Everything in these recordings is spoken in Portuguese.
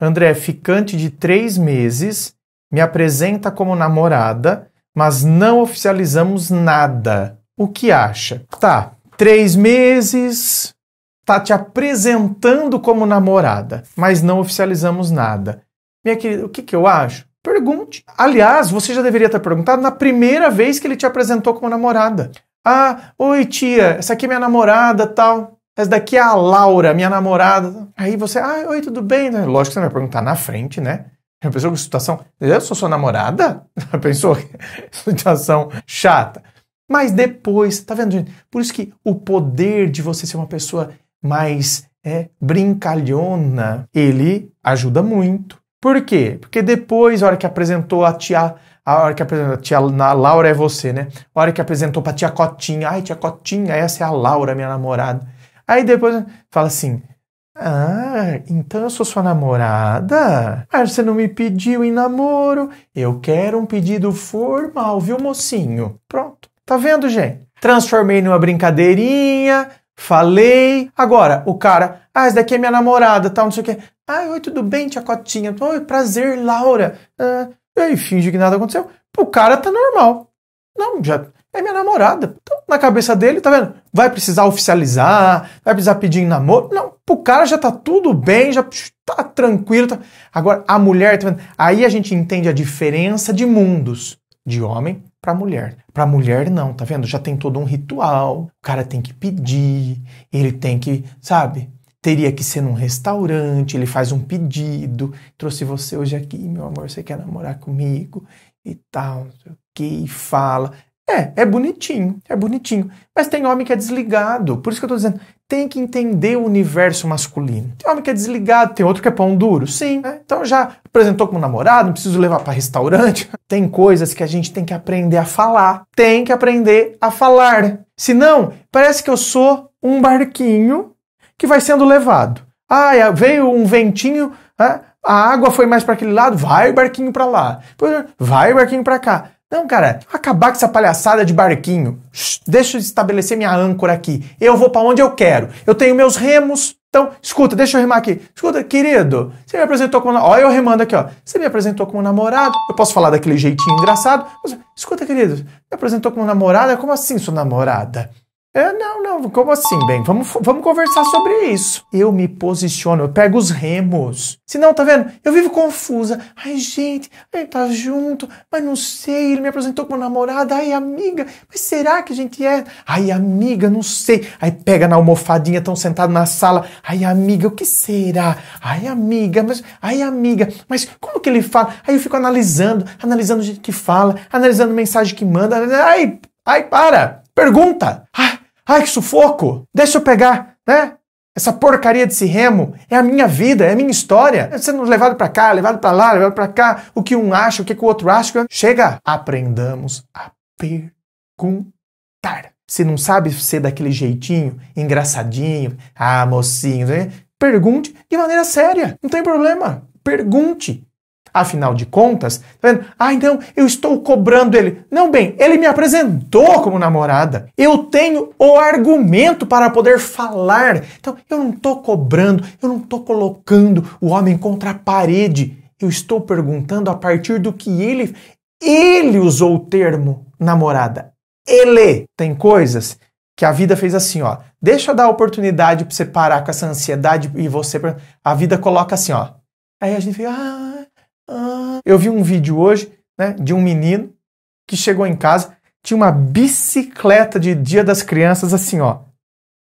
André, ficante de três meses, me apresenta como namorada, mas não oficializamos nada. O que acha? Tá, três meses, tá te apresentando como namorada, mas não oficializamos nada. Minha querida, o que, que eu acho? Pergunte. Aliás, você já deveria ter perguntado na primeira vez que ele te apresentou como namorada. Ah, oi tia, essa aqui é minha namorada, tal. Essa daqui é a Laura, minha namorada. Aí você, ah, oi, tudo bem? Né? Lógico que você vai perguntar na frente, né? Já pensou que situação? Eu sou sua namorada? Já pensou? situação chata. Mas depois, tá vendo, gente? Por isso que o poder de você ser uma pessoa mais é, brincalhona, ele ajuda muito. Por quê? Porque depois, a hora que apresentou a tia, a hora que apresentou a tia na Laura é você, né? A hora que apresentou pra tia Cotinha, ai, tia Cotinha, essa é a Laura, minha namorada. Aí depois fala assim: Ah, então eu sou sua namorada? Mas ah, você não me pediu em namoro. Eu quero um pedido formal, viu, mocinho? Pronto. Tá vendo, gente? Transformei numa brincadeirinha, falei. Agora, o cara, ah, essa daqui é minha namorada, tal, não sei o quê. Ah, oi, tudo bem, tia Cotinha? Oi, prazer, Laura. Ah, e aí, finge que nada aconteceu. O cara tá normal. Não, já é minha namorada. Então, na cabeça dele, tá vendo? Vai precisar oficializar, vai precisar pedir namoro. Não, pro cara já tá tudo bem, já tá tranquilo. Tá... Agora, a mulher, tá vendo? Aí a gente entende a diferença de mundos. De homem para mulher. Para mulher não, tá vendo? Já tem todo um ritual. O cara tem que pedir, ele tem que, sabe? Teria que ser num restaurante, ele faz um pedido, trouxe você hoje aqui, meu amor, você quer namorar comigo? E tal, não sei o que, e fala. É, é bonitinho, é bonitinho. Mas tem homem que é desligado. Por isso que eu tô dizendo, tem que entender o universo masculino. Tem homem que é desligado, tem outro que é pão duro. Sim, né? então já apresentou como namorado, não preciso levar para restaurante. Tem coisas que a gente tem que aprender a falar. Tem que aprender a falar. Senão, parece que eu sou um barquinho que vai sendo levado. Ah, é, veio um ventinho, né? a água foi mais para aquele lado, vai o barquinho para lá. É, vai o barquinho para cá. Não, cara, acabar com essa palhaçada de barquinho. Deixa eu estabelecer minha âncora aqui. Eu vou para onde eu quero. Eu tenho meus remos. Então, escuta, deixa eu remar aqui. Escuta, querido, você me apresentou como. Ó, eu remando aqui, ó. Você me apresentou como namorado. Eu posso falar daquele jeitinho engraçado. Mas, escuta, querido, me apresentou como namorada? Como assim, sua namorada? É, não, não, como assim? Bem, vamos, vamos conversar sobre isso. Eu me posiciono, eu pego os remos. Se não, tá vendo? Eu vivo confusa. Ai, gente, a gente tá junto, mas não sei, ele me apresentou como namorada. Ai, amiga, mas será que a gente é? Ai, amiga, não sei. Aí pega na almofadinha, tão sentado na sala. Ai, amiga, o que será? Ai, amiga, mas... Ai, amiga, mas como que ele fala? Aí eu fico analisando, analisando o jeito que fala, analisando a mensagem que manda. Ai, ai, para! Pergunta. Ai, ai, que sufoco. Deixa eu pegar, né? Essa porcaria desse remo é a minha vida, é a minha história. sendo levado para cá, levado para lá, levado para cá. O que um acha, o que, que o outro acha. Chega. Aprendamos a perguntar. Se não sabe ser daquele jeitinho, engraçadinho, ah, mocinho, né? pergunte de maneira séria. Não tem problema. Pergunte. Afinal de contas, tá vendo? Ah, então eu estou cobrando ele. Não, bem, ele me apresentou como namorada. Eu tenho o argumento para poder falar. Então, eu não estou cobrando, eu não estou colocando o homem contra a parede. Eu estou perguntando a partir do que ele. Ele usou o termo namorada. Ele. Tem coisas que a vida fez assim, ó. Deixa eu dar a oportunidade para você parar com essa ansiedade e você. A vida coloca assim, ó. Aí a gente fica. Ah, eu vi um vídeo hoje né, de um menino que chegou em casa, tinha uma bicicleta de Dia das Crianças assim, ó.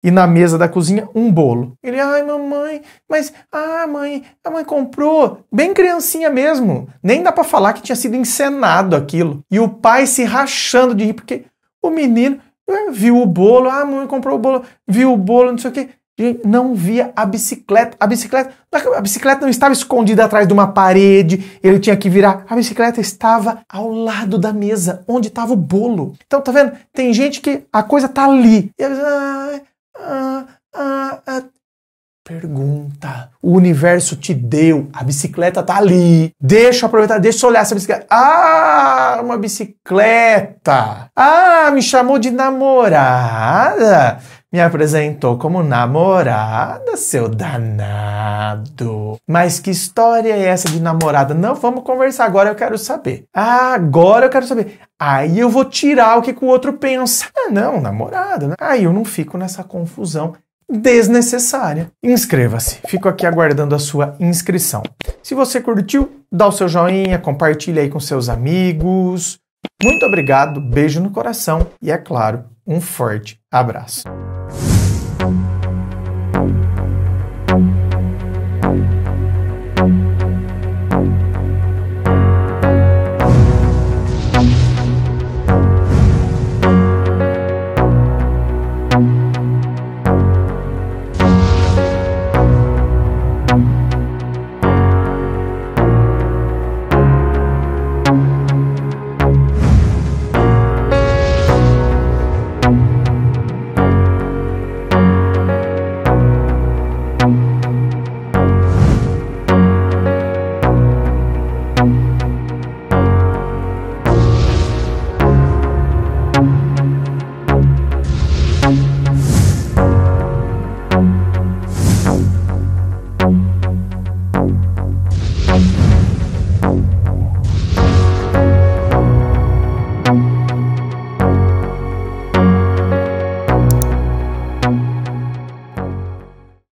E na mesa da cozinha, um bolo. Ele, ai, mamãe, mas, ah, mãe, a mãe comprou. Bem criancinha mesmo. Nem dá para falar que tinha sido encenado aquilo. E o pai se rachando de rir, porque o menino né, viu o bolo, ah, a mãe comprou o bolo, viu o bolo, não sei o quê não via a bicicleta. A bicicleta, a bicicleta não estava escondida atrás de uma parede, ele tinha que virar. A bicicleta estava ao lado da mesa, onde estava o bolo. Então, tá vendo? Tem gente que a coisa tá ali. Eles, ah, ah, ah, Pergunta. O universo te deu. A bicicleta tá ali. Deixa eu aproveitar, deixa eu olhar essa bicicleta. Ah, uma bicicleta. Ah, me chamou de namorada me apresentou como namorada, seu danado. Mas que história é essa de namorada? Não, vamos conversar agora, eu quero saber. Ah, agora eu quero saber. Aí eu vou tirar o que, que o outro pensa. Ah, não, namorada. Né? Aí eu não fico nessa confusão desnecessária. Inscreva-se, fico aqui aguardando a sua inscrição. Se você curtiu, dá o seu joinha, compartilha aí com seus amigos. Muito obrigado, beijo no coração e, é claro, um forte abraço. Thank you.